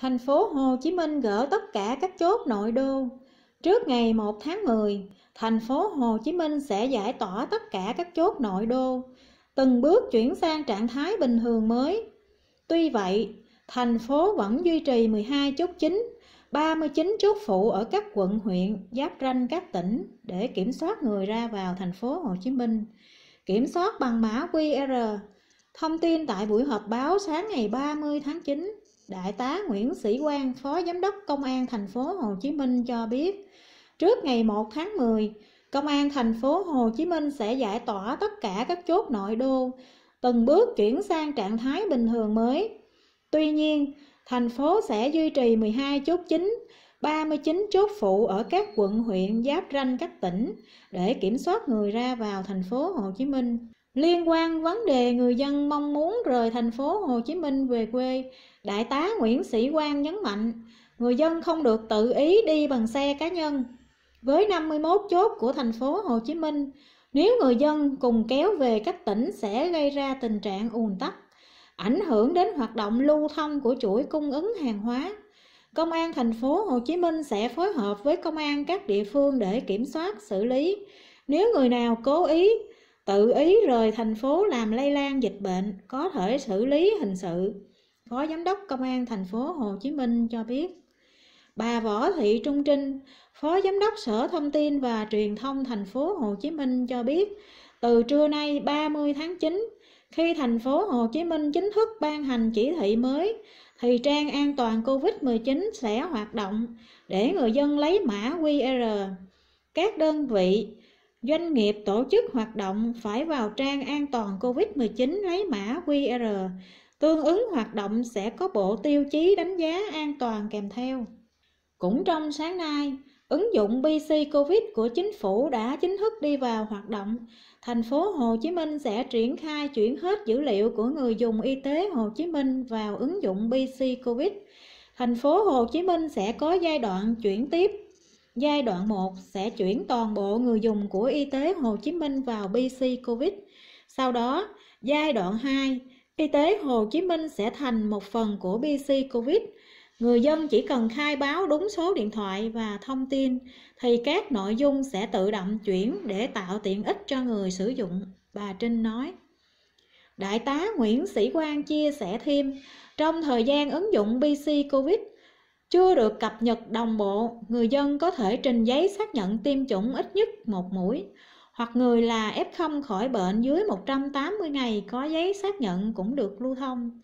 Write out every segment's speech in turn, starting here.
Thành phố Hồ Chí Minh gỡ tất cả các chốt nội đô. Trước ngày 1 tháng 10, thành phố Hồ Chí Minh sẽ giải tỏa tất cả các chốt nội đô, từng bước chuyển sang trạng thái bình thường mới. Tuy vậy, thành phố vẫn duy trì 12 chốt chính, 39 chốt phụ ở các quận huyện giáp ranh các tỉnh để kiểm soát người ra vào thành phố Hồ Chí Minh, kiểm soát bằng mã QR Thông tin tại buổi họp báo sáng ngày 30 tháng 9, Đại tá Nguyễn Sĩ Quang, Phó Giám đốc Công an thành phố Hồ Chí Minh cho biết, trước ngày 1 tháng 10, Công an thành phố Hồ Chí Minh sẽ giải tỏa tất cả các chốt nội đô, từng bước chuyển sang trạng thái bình thường mới. Tuy nhiên, thành phố sẽ duy trì 12 chốt chính, 39 chốt phụ ở các quận huyện giáp ranh các tỉnh để kiểm soát người ra vào thành phố Hồ Chí Minh. Liên quan vấn đề người dân mong muốn rời thành phố Hồ Chí Minh về quê, Đại tá Nguyễn Sĩ Quang nhấn mạnh, người dân không được tự ý đi bằng xe cá nhân. Với 51 chốt của thành phố Hồ Chí Minh, nếu người dân cùng kéo về các tỉnh sẽ gây ra tình trạng ùn tắc, ảnh hưởng đến hoạt động lưu thông của chuỗi cung ứng hàng hóa. Công an thành phố Hồ Chí Minh sẽ phối hợp với công an các địa phương để kiểm soát xử lý. Nếu người nào cố ý tự ý rời thành phố làm lây lan dịch bệnh có thể xử lý hình sự. Phó Giám đốc Công an thành phố Hồ Chí Minh cho biết. Bà Võ Thị Trung Trinh, Phó Giám đốc Sở Thông tin và Truyền thông thành phố Hồ Chí Minh cho biết, từ trưa nay 30 tháng 9, khi thành phố Hồ Chí Minh chính thức ban hành chỉ thị mới, thì trang an toàn COVID-19 sẽ hoạt động để người dân lấy mã QR. Các đơn vị, Doanh nghiệp tổ chức hoạt động phải vào trang an toàn COVID-19 lấy mã QR. Tương ứng hoạt động sẽ có bộ tiêu chí đánh giá an toàn kèm theo. Cũng trong sáng nay, ứng dụng BC Covid của chính phủ đã chính thức đi vào hoạt động. Thành phố Hồ Chí Minh sẽ triển khai chuyển hết dữ liệu của người dùng y tế Hồ Chí Minh vào ứng dụng BC Covid. Thành phố Hồ Chí Minh sẽ có giai đoạn chuyển tiếp Giai đoạn 1 sẽ chuyển toàn bộ người dùng của Y tế Hồ Chí Minh vào BC COVID. Sau đó, giai đoạn 2, Y tế Hồ Chí Minh sẽ thành một phần của BC COVID. Người dân chỉ cần khai báo đúng số điện thoại và thông tin thì các nội dung sẽ tự động chuyển để tạo tiện ích cho người sử dụng, bà Trinh nói. Đại tá Nguyễn Sĩ Quang chia sẻ thêm, trong thời gian ứng dụng BC COVID, chưa được cập nhật đồng bộ, người dân có thể trình giấy xác nhận tiêm chủng ít nhất một mũi, hoặc người là F0 khỏi bệnh dưới 180 ngày có giấy xác nhận cũng được lưu thông.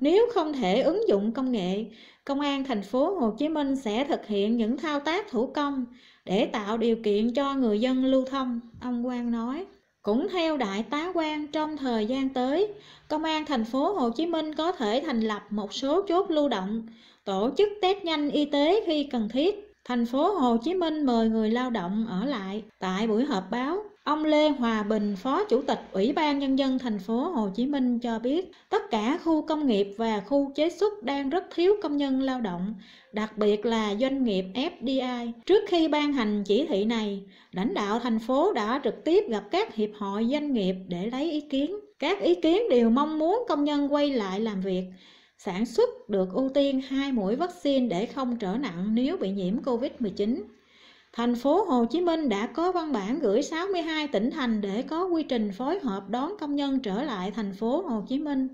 Nếu không thể ứng dụng công nghệ, Công an thành phố Hồ Chí Minh sẽ thực hiện những thao tác thủ công để tạo điều kiện cho người dân lưu thông, ông Quang nói. Cũng theo đại tá quan trong thời gian tới, công an thành phố Hồ Chí Minh có thể thành lập một số chốt lưu động, tổ chức test nhanh y tế khi cần thiết. Thành phố Hồ Chí Minh mời người lao động ở lại tại buổi họp báo Ông Lê Hòa Bình, Phó Chủ tịch Ủy ban Nhân dân thành phố Hồ Chí Minh cho biết, tất cả khu công nghiệp và khu chế xuất đang rất thiếu công nhân lao động, đặc biệt là doanh nghiệp FDI. Trước khi ban hành chỉ thị này, lãnh đạo thành phố đã trực tiếp gặp các hiệp hội doanh nghiệp để lấy ý kiến. Các ý kiến đều mong muốn công nhân quay lại làm việc, sản xuất được ưu tiên hai mũi vaccine để không trở nặng nếu bị nhiễm COVID-19. Thành phố Hồ Chí Minh đã có văn bản gửi 62 tỉnh thành để có quy trình phối hợp đón công nhân trở lại thành phố Hồ Chí Minh.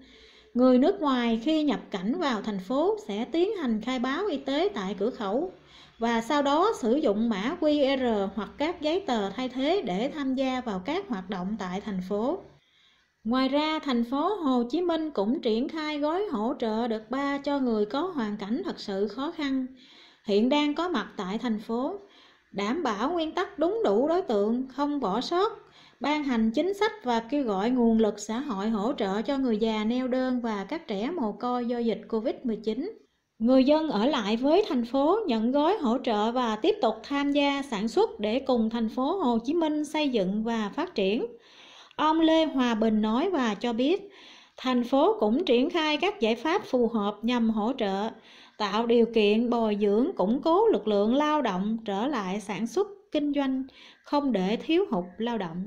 Người nước ngoài khi nhập cảnh vào thành phố sẽ tiến hành khai báo y tế tại cửa khẩu và sau đó sử dụng mã QR hoặc các giấy tờ thay thế để tham gia vào các hoạt động tại thành phố. Ngoài ra, thành phố Hồ Chí Minh cũng triển khai gói hỗ trợ đợt 3 cho người có hoàn cảnh thật sự khó khăn. Hiện đang có mặt tại thành phố, đảm bảo nguyên tắc đúng đủ đối tượng, không bỏ sót, ban hành chính sách và kêu gọi nguồn lực xã hội hỗ trợ cho người già neo đơn và các trẻ mồ côi do dịch Covid-19. Người dân ở lại với thành phố nhận gói hỗ trợ và tiếp tục tham gia sản xuất để cùng thành phố Hồ Chí Minh xây dựng và phát triển. Ông Lê Hòa Bình nói và cho biết, thành phố cũng triển khai các giải pháp phù hợp nhằm hỗ trợ tạo điều kiện bồi dưỡng củng cố lực lượng lao động trở lại sản xuất kinh doanh không để thiếu hụt lao động